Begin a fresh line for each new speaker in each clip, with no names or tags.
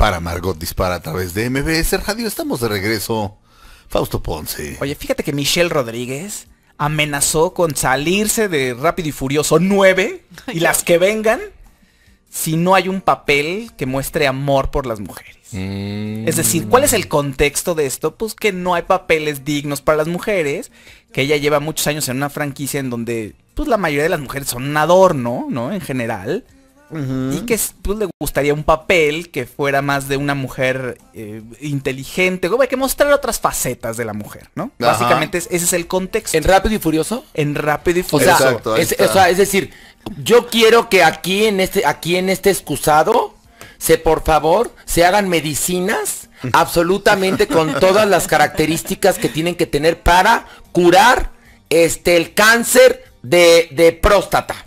Para Margot Dispara a través de MBS Radio, estamos de regreso. Fausto Ponce. Oye, fíjate que Michelle Rodríguez amenazó con salirse de Rápido y Furioso 9 y las que vengan si no hay un papel que muestre amor por las mujeres. Mm. Es decir, ¿cuál es el contexto de esto? Pues que no hay papeles dignos para las mujeres, que ella lleva muchos años en una franquicia en donde pues la mayoría de las mujeres son un adorno, ¿no? En general y que pues, le gustaría un papel que fuera más de una mujer eh, inteligente, hay que mostrar otras facetas de la mujer, ¿no? Básicamente
ese es el contexto. ¿En Rápido y Furioso? En Rápido y Furioso. O sea, es, decir, yo quiero que aquí en este, aquí en este excusado, se por favor, se hagan medicinas absolutamente con todas las características que tienen que tener para curar este el cáncer de próstata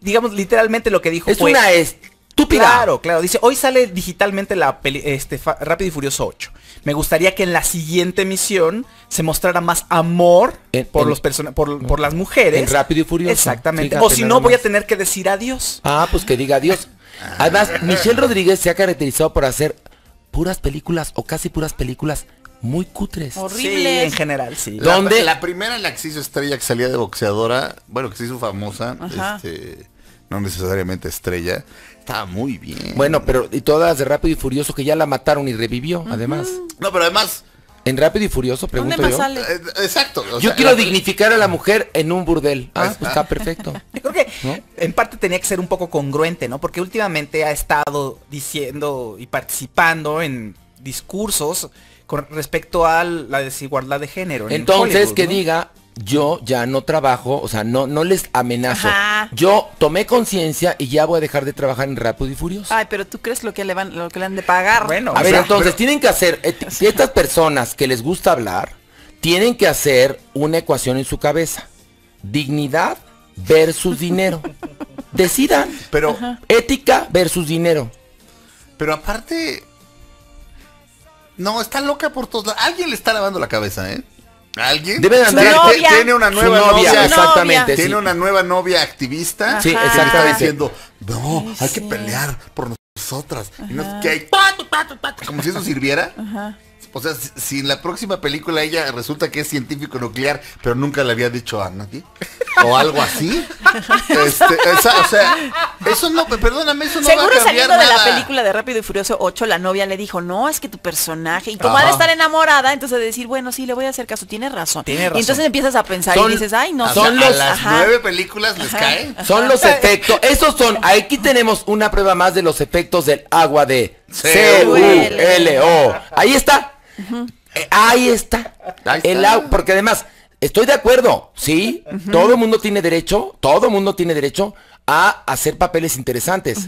digamos literalmente lo que dijo es una estúpida. Claro, claro. Dice, hoy sale digitalmente la peli, este, Rápido y Furioso 8. Me gustaría que en la siguiente emisión se mostrara
más amor por los por, por, las mujeres. Rápido y Furioso. Exactamente. o si no, voy a
tener que decir adiós.
Ah, pues que diga adiós. Además, ah. Michelle Rodríguez se ha caracterizado por hacer puras películas o casi puras películas muy cutres. Horrible. en general, sí. La,
primera la que se hizo estrella que salía de boxeadora, bueno, que se hizo famosa,
este, no necesariamente estrella, estaba muy bien. Bueno, pero y todas de Rápido y Furioso que ya la mataron y revivió, además.
No, pero además...
En Rápido y Furioso, pregunto yo. Eh, exacto. yo quiero dignificar a la mujer en un burdel. Ah, pues está perfecto.
creo que en parte tenía que ser un poco congruente, ¿no? Porque últimamente ha estado diciendo y participando en discursos con respecto a la desigualdad de género. Entonces, que diga,
yo ya no trabajo, o sea, no, no les amenazo. Yo tomé conciencia y ya voy a dejar de trabajar en Rápido y Furioso.
Ay, pero tú crees lo que le van, lo que le han de pagar. Bueno, a ver, entonces
tienen que hacer, eh, estas personas que les gusta hablar, tienen que hacer una ecuación en su cabeza. Dignidad versus dinero. Decidan. Pero ética versus dinero. Pero aparte,
no, está loca por todos lados. Alguien le está lavando la cabeza, ¿eh? ¿Alguien? Debe de andar. Tiene una nueva novia, Exactamente. Tiene una nueva novia activista. Sí, exactamente. está diciendo, no, hay que pelear por nosotras. como si eso sirviera. Ajá. O sea, si, en la próxima película ella resulta que es científico nuclear, pero nunca le había dicho a nadie, o algo así.
Este,
o sea,
eso no, perdóname, eso no Seguro va a saliendo nada. de la película de Rápido y Furioso 8, la novia le dijo, no, es que tu personaje, y como ha de estar enamorada, entonces de decir, bueno, sí, le voy a hacer caso, tiene
razón. Tiene razón. Y entonces
empiezas a pensar y dices, ay, no.
Son las nueve
películas les caen.
Son
los efectos, esos son, aquí tenemos una prueba más de los efectos del agua de C-U-L-O. Ahí está. Eh, ahí, está. porque además, estoy de acuerdo, ¿sí? Todo el mundo tiene derecho, todo el mundo tiene derecho a hacer papeles interesantes.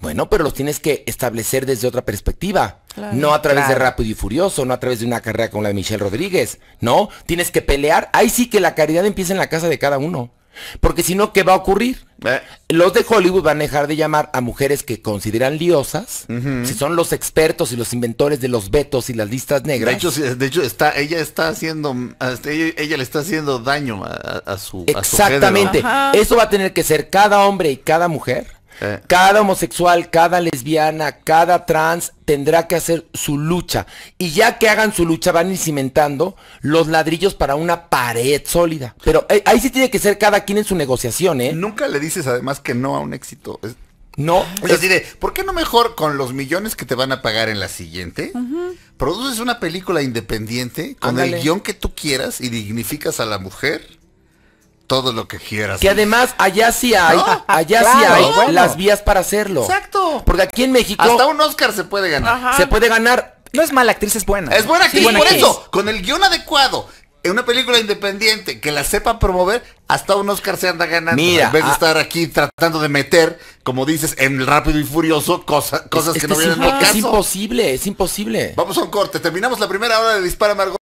Bueno, pero los tienes que establecer desde otra perspectiva. no a través de Rápido y Furioso, no a través de una carrera como la de Michelle Rodríguez, ¿no? Tienes que pelear. Ahí sí que la caridad empieza en la casa de cada uno. Porque si no, ¿qué va a ocurrir? Eh. Los de Hollywood van a dejar de llamar a mujeres que consideran liosas, si son los expertos y los inventores de los vetos y las listas negras. De hecho, ella está haciendo, este, ella, le está haciendo daño a, su. Exactamente. Eso va a tener que ser cada hombre y cada mujer eh. Cada homosexual, cada lesbiana, cada trans tendrá que hacer su lucha. Y ya que hagan su lucha, van incimentando cimentando los ladrillos para una pared sólida. Pero eh, ahí sí tiene que ser cada quien en su negociación, ¿eh? Nunca le dices
además que no a un éxito. No. yo sea, ¿por qué no mejor con los millones que te van a pagar en la siguiente? Produces una película independiente con el guión que tú quieras
y dignificas a la mujer todo lo que quieras. Que además allá sí hay, allá sí ah, hay las vías para hacerlo. Exacto. Porque aquí en México hasta un
Oscar se puede ganar. Se
puede ganar. No es mala actriz, es buena. Es buena actriz, por eso,
con el guión adecuado, en una película independiente que la sepa promover, hasta un Oscar se anda ganando. en vez de ah. estar aquí tratando de meter, como dices, en Rápido y Furioso, cosas cosas que, no vienen al caso. Es imposible, es imposible. Vamos a un corte. Terminamos la primera hora de Dispara Margot.